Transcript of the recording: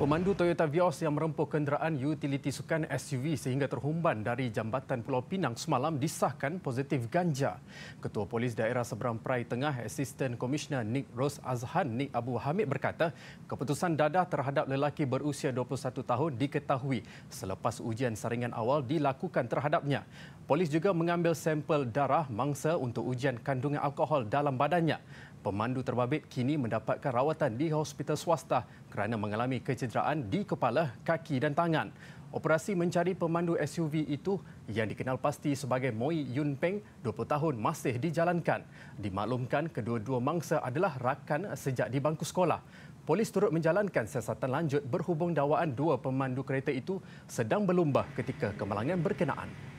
Pemandu Toyota Vios yang merempuh kenderaan utiliti sukan SUV sehingga terhumban dari jambatan Pulau Pinang semalam disahkan positif ganja. Ketua Polis Daerah Seberang Perai Tengah, Assistant Commissioner Nick Ros Azhan Nick Abu Hamid berkata, keputusan dadah terhadap lelaki berusia 21 tahun diketahui selepas ujian saringan awal dilakukan terhadapnya polis juga mengambil sampel darah mangsa untuk ujian kandungan alkohol dalam badannya. Pemandu terbabit kini mendapatkan rawatan di hospital swasta kerana mengalami kecederaan di kepala, kaki dan tangan. Operasi mencari pemandu SUV itu yang dikenal pasti sebagai Moi Yun Peng, 20 tahun masih dijalankan. Dimaklumkan kedua-dua mangsa adalah rakan sejak di bangku sekolah. Polis turut menjalankan siasatan lanjut berhubung dawaan dua pemandu kereta itu sedang berlumba ketika kemalangan berkenaan.